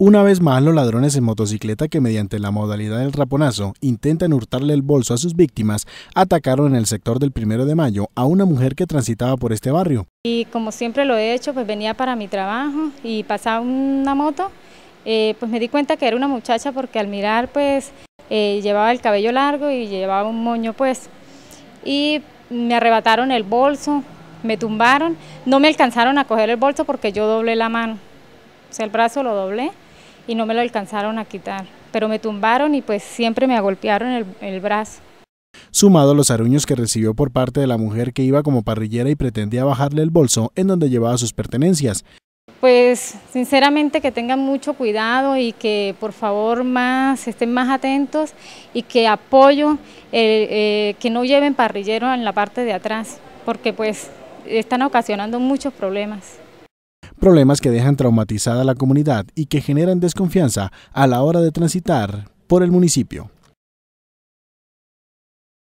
Una vez más, los ladrones en motocicleta que mediante la modalidad del raponazo intentan hurtarle el bolso a sus víctimas, atacaron en el sector del primero de mayo a una mujer que transitaba por este barrio. Y como siempre lo he hecho, pues venía para mi trabajo y pasaba una moto, eh, pues me di cuenta que era una muchacha porque al mirar pues eh, llevaba el cabello largo y llevaba un moño pues. Y me arrebataron el bolso, me tumbaron, no me alcanzaron a coger el bolso porque yo doblé la mano, o sea el brazo lo doblé y no me lo alcanzaron a quitar, pero me tumbaron y pues siempre me agolpearon el, el brazo. Sumado los aruños que recibió por parte de la mujer que iba como parrillera y pretendía bajarle el bolso en donde llevaba sus pertenencias. Pues sinceramente que tengan mucho cuidado y que por favor más estén más atentos y que apoyo eh, eh, que no lleven parrillero en la parte de atrás porque pues están ocasionando muchos problemas problemas que dejan traumatizada a la comunidad y que generan desconfianza a la hora de transitar por el municipio.